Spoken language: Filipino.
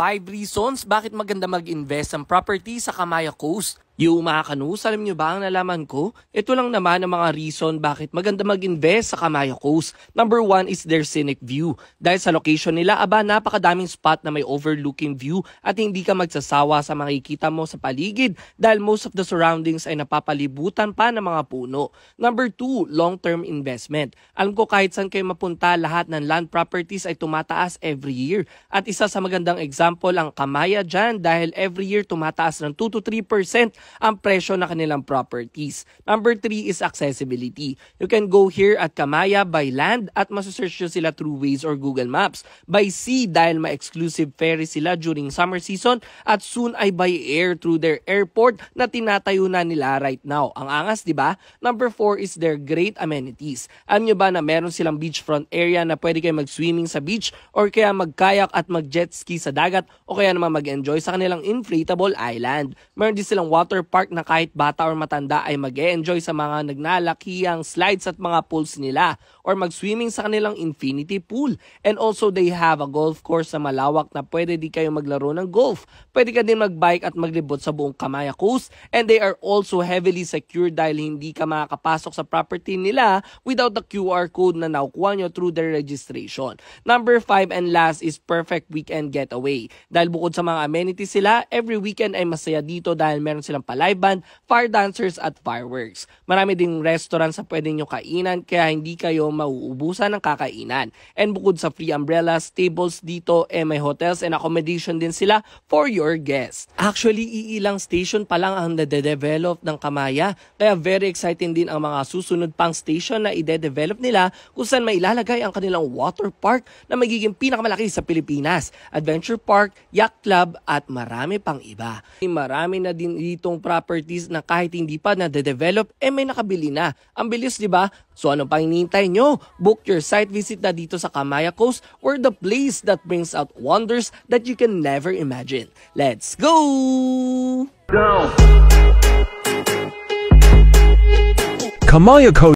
5 reasons bakit maganda mag-invest ng property sa Kamaya Coast. Yung mga kanus, alam nyo ba ang nalaman ko? Ito lang naman ang mga reason bakit maganda mag-invest sa Camayo Coast. Number one is their scenic view. Dahil sa location nila, aba napakadaming spot na may overlooking view at hindi ka magsasawa sa makikita mo sa paligid dahil most of the surroundings ay napapalibutan pa ng mga puno. Number two, long-term investment. Alam ko kahit saan kayo mapunta, lahat ng land properties ay tumataas every year. At isa sa magandang example ang Kamaya dyan dahil every year tumataas ng 2 to 3% ang presyo na kanilang properties. Number three is accessibility. You can go here at Kamaya by land at masasearch nyo sila through Waze or Google Maps. By sea dahil ma-exclusive ferry sila during summer season at soon ay by air through their airport na tinatayo na nila right now. Ang angas, di ba? Number four is their great amenities. Alam nyo ba na meron silang beachfront area na pwede kayo mag-swimming sa beach or kaya mag-kayak at mag-jet ski sa dagat o kaya naman mag-enjoy sa kanilang inflatable island. Meron din silang water water park na kahit bata or matanda ay mag enjoy sa mga nagnalakihang slides at mga pools nila or mag-swimming sa kanilang infinity pool. And also they have a golf course na malawak na pwede di kayo maglaro ng golf. Pwede ka din magbike at maglibot sa buong Kamaya Coast and they are also heavily secured dahil hindi ka makakapasok sa property nila without the QR code na nakukuha nyo through their registration. Number 5 and last is perfect weekend getaway. Dahil bukod sa mga amenities sila, every weekend ay masaya dito dahil meron silang palay band, fire dancers at fireworks. Marami ding restaurant sa pwede nyo kainan kaya hindi kayo mauubusan ng kakainan. And bukod sa free umbrellas, tables dito, eh may hotels and accommodation din sila for your guests. Actually, iilang station pa lang ang nade-develop ng Kamaya kaya very exciting din ang mga susunod pang station na ide-develop nila kung saan mailalagay ang kanilang water park na magiging pinakamalaki sa Pilipinas, adventure park, yacht club at marami pang iba. Marami na din ditong ng properties na kahit hindi pa na develop eh may nakabili na. Ang bilis, di ba? So ano pang hinihintay nyo? Book your site visit na dito sa Kamaya Coast or the place that brings out wonders that you can never imagine. Let's go! Go! Kamaya Coast